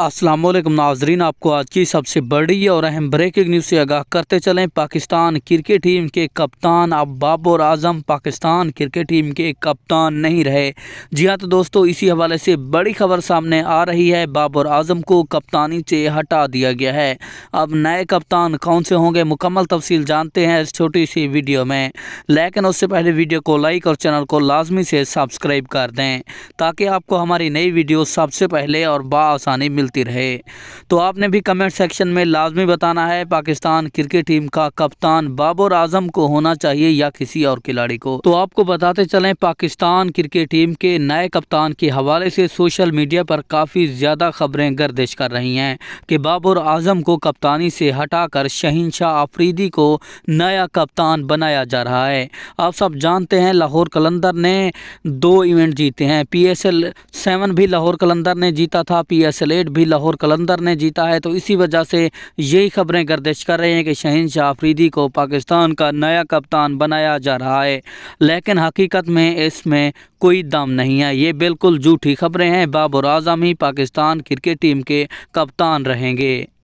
असलम नाजरीन आपको आज की सबसे बड़ी और अहम ब्रेकिंग न्यूज़ से आगाह करते चलें पाकिस्तान क्रिकेट टीम के कप्तान अब बाबर आजम पाकिस्तान क्रिकेट टीम के कप्तान नहीं रहे जी हाँ तो दोस्तों इसी हवाले से बड़ी खबर सामने आ रही है बाबर आजम को कप्तानी से हटा दिया गया है अब नए कप्तान कौन से होंगे मुकम्मल तफसील जानते हैं इस छोटी सी वीडियो में लेकिन उससे पहले वीडियो को लाइक और चैनल को लाजमी से सब्सक्राइब कर दें ताकि आपको हमारी नई वीडियो सबसे पहले और बसानी मिल मिलती रहे तो आपने भी कमेंट सेक्शन में लाजमी बताना है पाकिस्तान क्रिकेट टीम का कप्तान बाबर आजम को होना चाहिए या किसी और खिलाड़ी को तो आपको बताते चलें पाकिस्तान क्रिकेट टीम के नए कप्तान के हवाले से सोशल मीडिया पर काफ़ी ज़्यादा खबरें गर्दिश कर रही हैं कि बाबर आजम को कप्तानी से हटाकर शहीनशाह आफरीदी को नया कप्तान बनाया जा रहा है आप सब जानते हैं लाहौर कलंदर ने दो इवेंट जीते हैं पी एस एल सेवन भी लाहौर कलंदर ने जीता था पी एस एल एट भी लाहौर कलंदर ने जीता है तो इसी वजह से यही खबरें गर्दिश कर रहे हैं कि शहीन शाह आफरीदी को पाकिस्तान का नया कप्तान बनाया जा रहा है लेकिन हकीकत में इसमें कोई दम नहीं है ये बिल्कुल झूठी खबरें हैं बाबर आजम ही पाकिस्तान क्रिकेट टीम के कप्तान रहेंगे